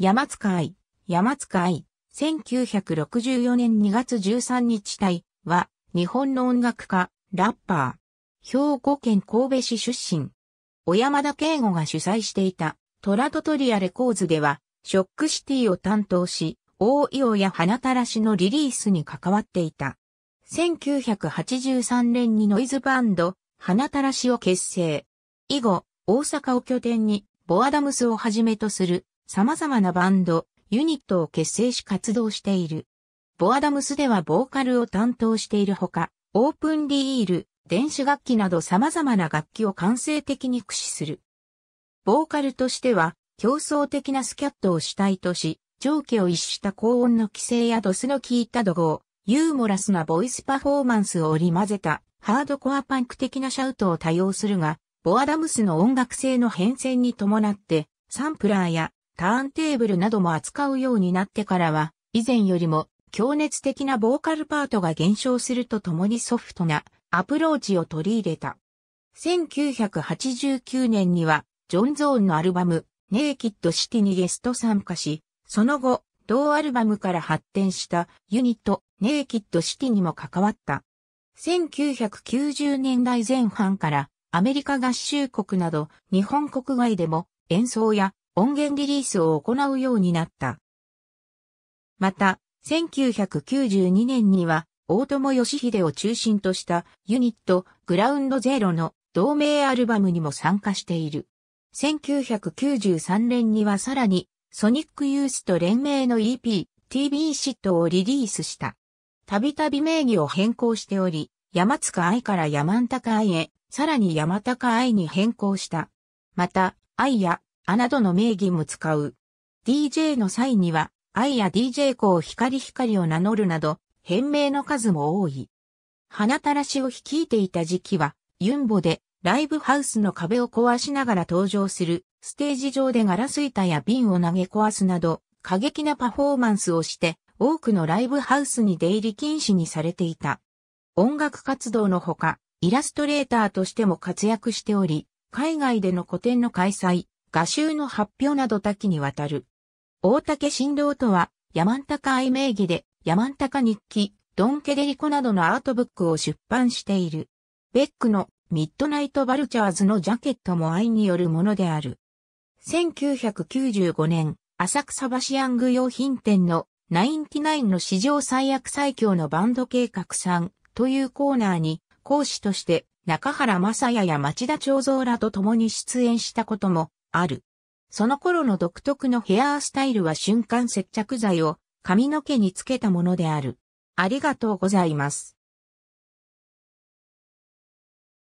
山塚愛、山塚愛、1964年2月13日隊は、日本の音楽家、ラッパー。兵庫県神戸市出身。小山田圭吾が主催していた、トラトトリアレコーズでは、ショックシティを担当し、大井や花たらしのリリースに関わっていた。1983年にノイズバンド、花たらしを結成。以後、大阪を拠点に、ボアダムスをはじめとする様々なバンド、ユニットを結成し活動している。ボアダムスではボーカルを担当しているほか、オープンリール、電子楽器など様々な楽器を感性的に駆使する。ボーカルとしては、競争的なスキャットを主体とし、上下を一した高音の規制やドスの効いた怒号、ユーモラスなボイスパフォーマンスを織り交ぜた、ハードコアパンク的なシャウトを多用するが、ボアダムスの音楽性の変遷に伴って、サンプラーやターンテーブルなども扱うようになってからは、以前よりも強熱的なボーカルパートが減少するとともにソフトなアプローチを取り入れた。1989年には、ジョン・ゾーンのアルバム、ネイキッド・シティにゲスト参加し、その後、同アルバムから発展したユニット、ネイキッド・シティにも関わった。1990年代前半から、アメリカ合衆国など、日本国外でも演奏や音源リリースを行うようになった。また、1992年には、大友義秀を中心としたユニットグラウンドゼロの同名アルバムにも参加している。1993年にはさらにソニックユースと連名の EP TB シットをリリースした。たびたび名義を変更しており、山塚愛から山高愛へ、さらに山高愛に変更した。また、愛やあなどの名義も使う。DJ の際には、愛や DJ 子を光光を名乗るなど、変名の数も多い。花たらしを率いていた時期は、ユンボでライブハウスの壁を壊しながら登場する、ステージ上でガラス板や瓶を投げ壊すなど、過激なパフォーマンスをして、多くのライブハウスに出入り禁止にされていた。音楽活動のほか、イラストレーターとしても活躍しており、海外での個展の開催、画集の発表など多岐にわたる。大竹新郎とは、山ん高愛名義で、山ん高日記、ドンケデリコなどのアートブックを出版している。ベックのミッドナイト・バルチャーズのジャケットも愛によるものである。1995年、浅草橋ヤング用品店のナインティナインの史上最悪最強のバンド計画さんというコーナーに講師として中原正也や町田長蔵らと共に出演したこともある。その頃の独特のヘアースタイルは瞬間接着剤を髪の毛につけたものである。ありがとうございます。